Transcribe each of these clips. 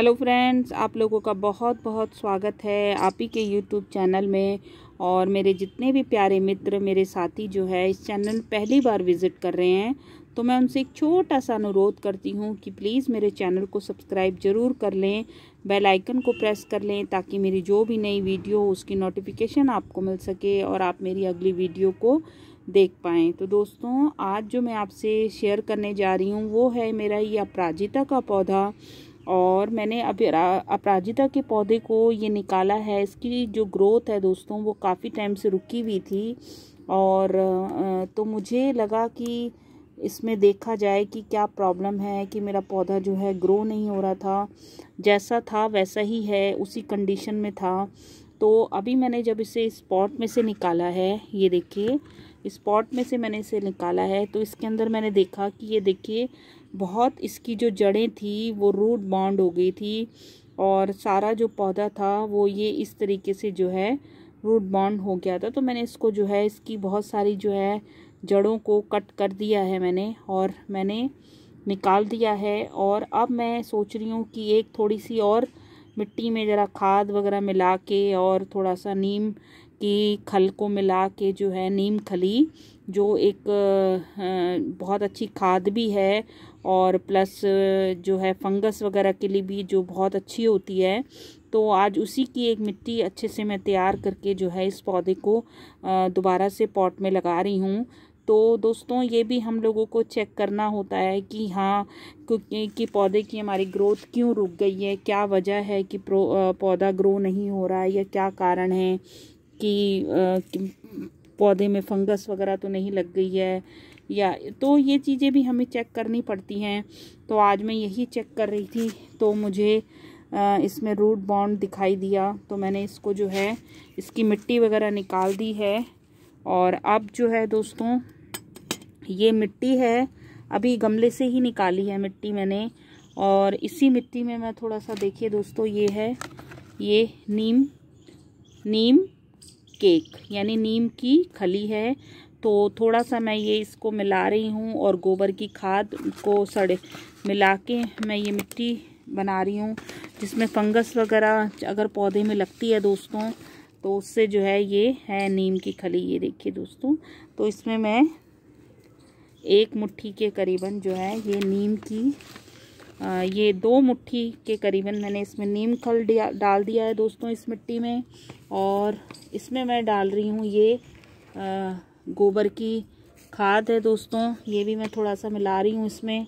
hello friends आप लोगों का बहुत बहुत स्वागत है आप ही के यूट्यूब चैनल में और मेरे जितने भी प्यारे मित्र मेरे साथी जो है इस चैनल पहली बार विज़िट कर रहे हैं तो मैं उनसे एक छोटा सा अनुरोध करती हूँ कि प्लीज़ मेरे चैनल को सब्सक्राइब ज़रूर कर लें बेल आइकन को प्रेस कर लें ताकि मेरी जो भी नई वीडियो हो उसकी नोटिफिकेशन आपको मिल सके और आप मेरी अगली वीडियो को देख पाएँ तो दोस्तों आज जो मैं आपसे शेयर करने जा रही हूँ वो है मेरा ये अपराजिता का पौधा और मैंने अभी अपराजिता के पौधे को ये निकाला है इसकी जो ग्रोथ है दोस्तों वो काफ़ी टाइम से रुकी हुई थी और तो मुझे लगा कि इसमें देखा जाए कि क्या प्रॉब्लम है कि मेरा पौधा जो है ग्रो नहीं हो रहा था जैसा था वैसा ही है उसी कंडीशन में था तो अभी मैंने जब इसे स्पॉट इस में से निकाला है ये देखिए स्पॉट में से मैंने इसे निकाला है तो इसके अंदर मैंने देखा कि ये देखिए बहुत इसकी जो जड़ें थी वो रूट बाउंड हो गई थी और सारा जो पौधा था वो ये इस तरीके से जो है रूट बाउंड हो गया था तो मैंने इसको जो है इसकी बहुत सारी जो है जड़ों को कट कर दिया है मैंने और मैंने निकाल दिया है और अब मैं सोच रही हूँ कि एक थोड़ी सी और मिट्टी में ज़रा खाद वगैरह मिला के और थोड़ा सा नीम की खल को मिला के जो है नीम खली जो एक बहुत अच्छी खाद भी है और प्लस जो है फंगस वगैरह के लिए भी जो बहुत अच्छी होती है तो आज उसी की एक मिट्टी अच्छे से मैं तैयार करके जो है इस पौधे को दोबारा से पॉट में लगा रही हूँ तो दोस्तों ये भी हम लोगों को चेक करना होता है कि हाँ कि पौधे की हमारी ग्रोथ क्यों रुक गई है क्या वजह है कि पौधा ग्रो नहीं हो रहा है या क्या कारण है कि, कि पौधे में फंगस वगैरह तो नहीं लग गई है या तो ये चीज़ें भी हमें चेक करनी पड़ती हैं तो आज मैं यही चेक कर रही थी तो मुझे इसमें रूट बॉन्ड दिखाई दिया तो मैंने इसको जो है इसकी मिट्टी वगैरह निकाल दी है और अब जो है दोस्तों ये मिट्टी है अभी गमले से ही निकाली है मिट्टी मैंने और इसी मिट्टी में मैं थोड़ा सा देखिए दोस्तों ये है ये नीम नीम केक यानी नीम की खली है तो थोड़ा सा मैं ये इसको मिला रही हूँ और गोबर की खाद को सड़े मिला के मैं ये मिट्टी बना रही हूँ जिसमें फंगस वगैरह अगर पौधे में लगती है दोस्तों तो उससे जो है ये है नीम की खली ये देखिए दोस्तों तो इसमें मैं एक मुट्ठी के करीबन जो है ये नीम की ये दो मुट्ठी के करीबन मैंने इसमें नीम खल डाल दिया है दोस्तों इस मिट्टी में और इसमें मैं डाल रही हूँ ये गोबर की खाद है दोस्तों ये भी मैं थोड़ा सा मिला रही हूँ इसमें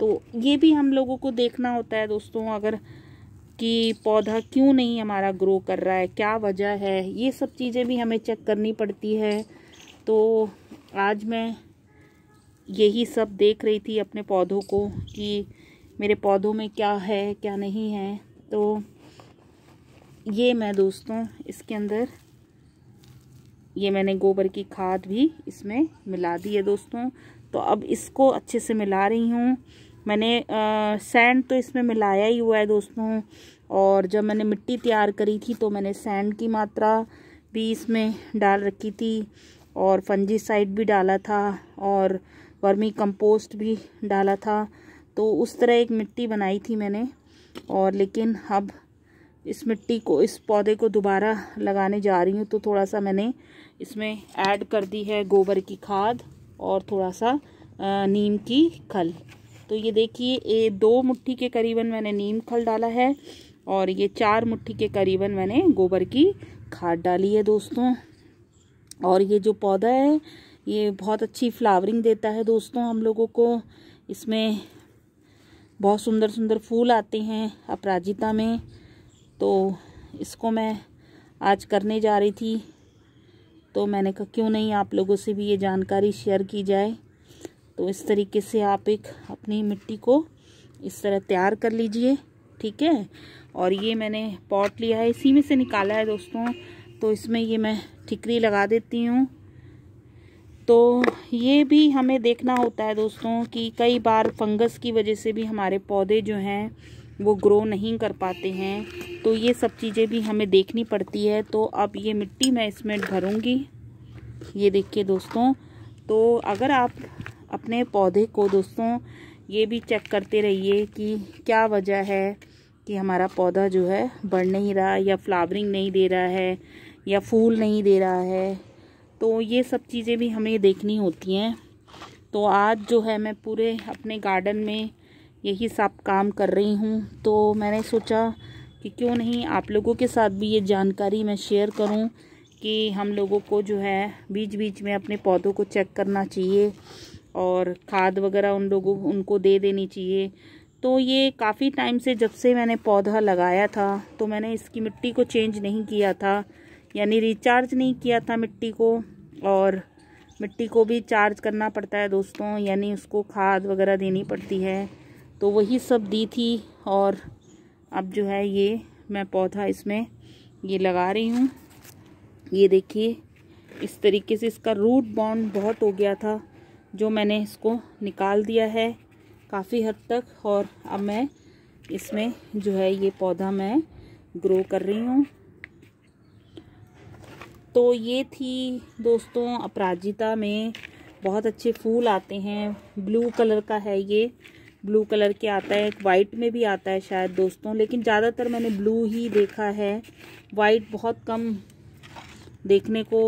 तो ये भी हम लोगों को देखना होता है दोस्तों अगर कि पौधा क्यों नहीं हमारा ग्रो कर रहा है क्या वजह है ये सब चीज़ें भी हमें चेक करनी पड़ती है तो आज मैं यही सब देख रही थी अपने पौधों को कि मेरे पौधों में क्या है क्या नहीं है तो ये मैं दोस्तों इसके अंदर ये मैंने गोबर की खाद भी इसमें मिला दी है दोस्तों तो अब इसको अच्छे से मिला रही हूँ मैंने आ, सैंड तो इसमें मिलाया ही हुआ है दोस्तों और जब मैंने मिट्टी तैयार करी थी तो मैंने सैंड की मात्रा भी इसमें डाल रखी थी और साइड भी डाला था और वर्मी कंपोस्ट भी डाला था तो उस तरह एक मिट्टी बनाई थी मैंने और लेकिन अब इस मिट्टी को इस पौधे को दोबारा लगाने जा रही हूँ तो थोड़ा सा मैंने इसमें ऐड कर दी है गोबर की खाद और थोड़ा सा नीम की खल तो ये देखिए ये दो मुट्ठी के करीबन मैंने नीम खल डाला है और ये चार मुट्ठी के करीबन मैंने गोबर की खाद डाली है दोस्तों और ये जो पौधा है ये बहुत अच्छी फ्लावरिंग देता है दोस्तों हम लोगों को इसमें बहुत सुंदर सुंदर फूल आते हैं अपराजिता में तो इसको मैं आज करने जा रही थी तो मैंने कहा क्यों नहीं आप लोगों से भी ये जानकारी शेयर की जाए तो इस तरीके से आप एक अपनी मिट्टी को इस तरह तैयार कर लीजिए ठीक है और ये मैंने पॉट लिया है इसी में से निकाला है दोस्तों तो इसमें ये मैं ठिकरी लगा देती हूँ तो ये भी हमें देखना होता है दोस्तों कि कई बार फंगस की वजह से भी हमारे पौधे जो हैं वो ग्रो नहीं कर पाते हैं तो ये सब चीज़ें भी हमें देखनी पड़ती है तो अब ये मिट्टी मैं इसमें भरूँगी ये देखिए दोस्तों तो अगर आप अपने पौधे को दोस्तों ये भी चेक करते रहिए कि क्या वजह है कि हमारा पौधा जो है बढ़ नहीं रहा या फ्लावरिंग नहीं दे रहा है या फूल नहीं दे रहा है तो ये सब चीज़ें भी हमें देखनी होती हैं तो आज जो है मैं पूरे अपने गार्डन में यही सब काम कर रही हूँ तो मैंने सोचा कि क्यों नहीं आप लोगों के साथ भी ये जानकारी मैं शेयर करूँ कि हम लोगों को जो है बीच बीच में अपने पौधों को चेक करना चाहिए और खाद वगैरह उन लोगों उनको दे देनी चाहिए तो ये काफ़ी टाइम से जब से मैंने पौधा लगाया था तो मैंने इसकी मिट्टी को चेंज नहीं किया था यानी रिचार्ज नहीं किया था मिट्टी को और मिट्टी को भी चार्ज करना पड़ता है दोस्तों यानी उसको खाद वगैरह देनी पड़ती है तो वही सब दी थी और अब जो है ये मैं पौधा इसमें ये लगा रही हूँ ये देखिए इस तरीके से इसका रूट बॉन्ड बहुत हो गया था जो मैंने इसको निकाल दिया है काफ़ी हद तक और अब मैं इसमें जो है ये पौधा मैं ग्रो कर रही हूँ तो ये थी दोस्तों अपराजिता में बहुत अच्छे फूल आते हैं ब्लू कलर का है ये ब्लू कलर के आता है एक वाइट में भी आता है शायद दोस्तों लेकिन ज़्यादातर मैंने ब्लू ही देखा है वाइट बहुत कम देखने को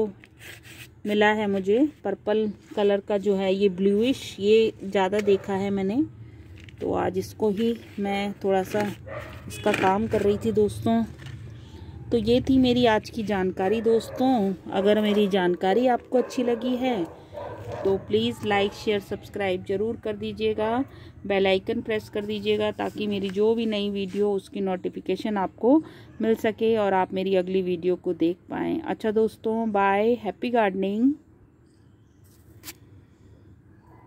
मिला है मुझे पर्पल कलर का जो है ये ब्लूइश ये ज़्यादा देखा है मैंने तो आज इसको ही मैं थोड़ा सा इसका काम कर रही थी दोस्तों तो ये थी मेरी आज की जानकारी दोस्तों अगर मेरी जानकारी आपको अच्छी लगी है तो प्लीज़ लाइक शेयर सब्सक्राइब ज़रूर कर दीजिएगा बेल आइकन प्रेस कर दीजिएगा ताकि मेरी जो भी नई वीडियो उसकी नोटिफिकेशन आपको मिल सके और आप मेरी अगली वीडियो को देख पाएँ अच्छा दोस्तों बाय हैप्पी गार्डनिंग